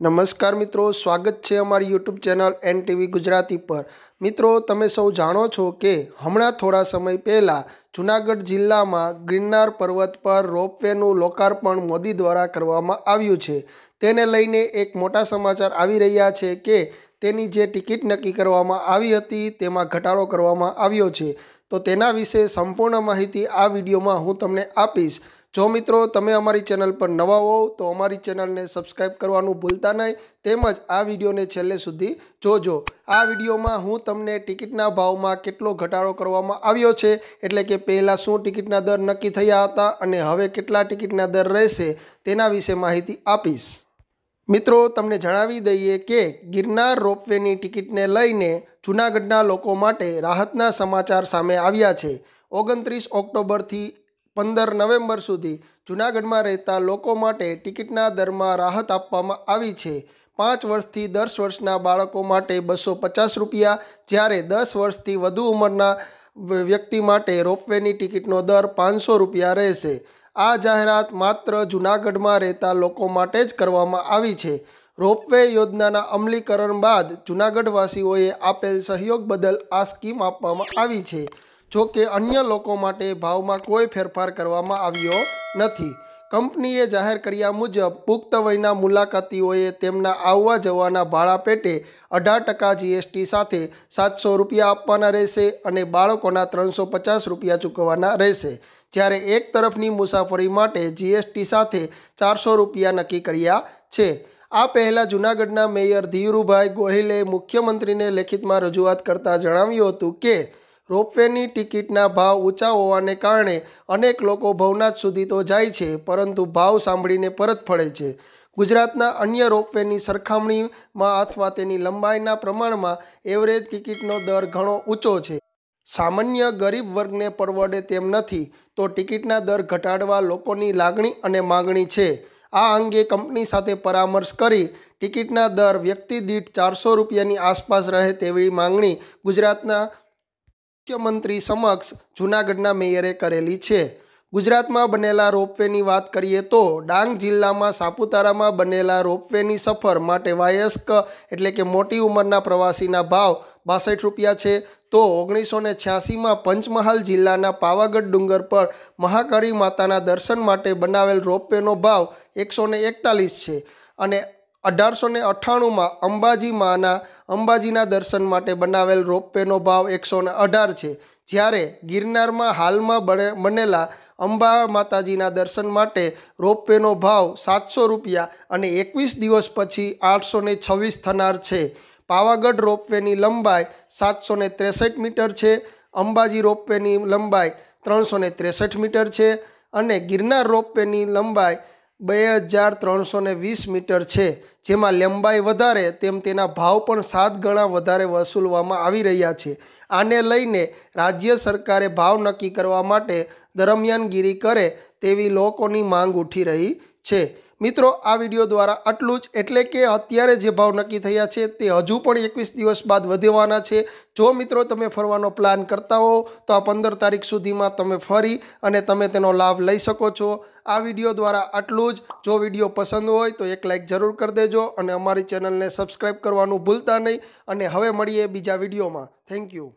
નમસ્કાર મિત્રો સ્વાગત છે અમારી YouTube channel N TV Gujarati પર મિત્રો તમે સૌ જાણો છો કે હમણાં થોડા સમય પહેલાં જૂનાગઢ જિલ્લામાં ગિરનાર પર્વત પર રોપવેનું લોકાર્પણ મોદી દ્વારા કરવામાં આવ્યું છે તેને લઈને એક મોટા સમાચાર આવી રહ્યા છે કે તેની જે ટિકિટ નક્કી કરવામાં આવી હતી તેમાં ઘટાડો કરવામાં આવ્યો છે તો તેના વિશે સંપૂર્ણ માહિતી આ વિડીયોમાં હું તમને આપીશ જો મિત્રો તમે અમારી ચેનલ પર નવા હોવ તો અમારી ચેનલને સબસ્ક્રાઈબ કરવાનું ભૂલતા નહીં તેમજ આ વિડીયોને છેલ્લે સુધી જોજો આ વિડીયોમાં હું તમને ટિકિટના ભાવમાં કેટલો ઘટાડો કરવામાં આવ્યો છે એટલે કે પહેલાં શું ટિકિટના દર નક્કી થયા હતા અને હવે કેટલા ટિકિટના દર રહેશે તેના વિશે માહિતી આપીશ મિત્રો તમને જણાવી દઈએ કે ગિરનાર રોપવેની ટિકિટને લઈને જૂનાગઢના લોકો માટે રાહતના સમાચાર સામે આવ્યા છે ઓગણત્રીસ ઓક્ટોબરથી પંદર નવેમ્બર સુધી જૂનાગઢમાં રહેતા લોકો માટે ટિકિટના દરમાં રાહત આપવામાં આવી છે પાંચ વર્ષથી દસ વર્ષના બાળકો માટે બસો પચાસ રૂપિયા જ્યારે દસ વર્ષથી વધુ ઉંમરના વ્યક્તિ માટે રોપવેની ટિકિટનો દર પાંચસો રૂપિયા રહેશે આ જાહેરાત માત્ર જૂનાગઢમાં રહેતા લોકો માટે જ કરવામાં આવી છે રોપવે યોજનાના અમલીકરણ બાદ જૂનાગઢવાસીઓએ આપેલ સહયોગ બદલ આ સ્કીમ આપવામાં આવી છે જો કે અન્ય લોકો માટે ભાવમાં કોઈ ફેરફાર કરવામાં આવ્યો નથી કંપનીએ જાહેર કર્યા મુજબ પુખ્ત વયના મુલાકાતીઓએ તેમના આવવા જવાના ભાડા પેટે અઢાર ટકા જીએસટી સાથે સાતસો રૂપિયા આપવાના રહેશે અને બાળકોના ત્રણસો પચાસ રૂપિયા ચૂકવવાના રહેશે જ્યારે એક તરફની મુસાફરી માટે જીએસટી સાથે ચારસો રૂપિયા નક્કી કર્યા છે આ પહેલાં જૂનાગઢના મેયર ધીરુભાઈ ગોહિલે મુખ્યમંત્રીને લેખિતમાં રજૂઆત કરતાં જણાવ્યું હતું કે રોપવેની ટિકિટના ભાવ ઊંચા હોવાને કારણે અનેક લોકો ભવનાથ સુધી તો જાય છે પરંતુ ભાવ સાંભળીને પરત ફળે છે ગુજરાતના અન્ય રોપવેની સરખામણીમાં અથવા તેની લંબાઈના પ્રમાણમાં એવરેજ ટિકિટનો દર ઘણો ઊંચો છે સામાન્ય ગરીબ વર્ગને પરવડે તેમ નથી તો ટિકિટના દર ઘટાડવા લોકોની લાગણી અને માગણી છે આ અંગે કંપની સાથે પરામર્શ કરી ટિકિટના દર વ્યક્તિ દીઠ ચારસો રૂપિયાની આસપાસ રહે તેવી માંગણી ગુજરાતના મુખ્યમંત્રી સમક્ષ જૂનાગઢના મેયરે કરેલી છે ગુજરાતમાં બનેલા રોપવેની વાત કરીએ તો ડાંગ જિલ્લામાં સાપુતારામાં બનેલા રોપવેની સફર માટે વાયસ્ક એટલે કે મોટી ઉંમરના પ્રવાસીના ભાવ બાસઠ રૂપિયા છે તો ઓગણીસો ને છ્યાસીમાં પંચમહાલ જિલ્લાના પાવાગઢ ડુંગર પર મહાકાળી માતાના દર્શન માટે બનાવેલ રોપવેનો ભાવ એકસો એકતાલીસ છે અને અઢારસો ને અઠ્ઠાણુંમાં અંબાજી માના અંબાજીના દર્શન માટે બનાવેલ રોપવેનો ભાવ એકસો ને અઢાર છે જ્યારે ગિરનારમાં હાલમાં બને બનેલા અંબા માતાજીના દર્શન માટે રોપવેનો ભાવ સાતસો રૂપિયા અને એકવીસ દિવસ પછી આઠસો ને છવ્વીસ થનાર છે પાવાગઢ રોપવેની લંબાઈ સાતસો ને ત્રેસઠ મીટર છે અંબાજી રોપવેની લંબાઈ ત્રણસો ને ત્રેસઠ મીટર છે અને ગિરનાર રોપવેની લંબાઈ બે હજાર ત્રણસો ને વીસ મીટર છે જેમાં લંબાઈ વધારે તેમ તેના ભાવ પણ સાત ગણા વધારે વસૂલવામાં આવી રહ્યા છે આને લઈને રાજ્ય સરકારે ભાવ નક્કી કરવા માટે દરમિયાનગીરી કરે તેવી લોકોની માંગ ઉઠી રહી છે મિત્રો આ વિડીયો દ્વારા આટલું જ એટલે કે અત્યારે જે ભાવ નક્કી થયા છે તે હજુ પણ એકવીસ દિવસ બાદ વધવાના છે જો મિત્રો તમે ફરવાનો પ્લાન કરતા હો તો આ પંદર તારીખ સુધીમાં તમે ફરી અને તમે તેનો લાભ લઈ શકો છો આ વિડીયો દ્વારા આટલું જ જો વિડીયો પસંદ હોય તો એક લાઇક જરૂર કરી દેજો અને અમારી ચેનલને સબસ્ક્રાઈબ કરવાનું ભૂલતા નહીં અને હવે મળીએ બીજા વિડીયોમાં થેન્ક યુ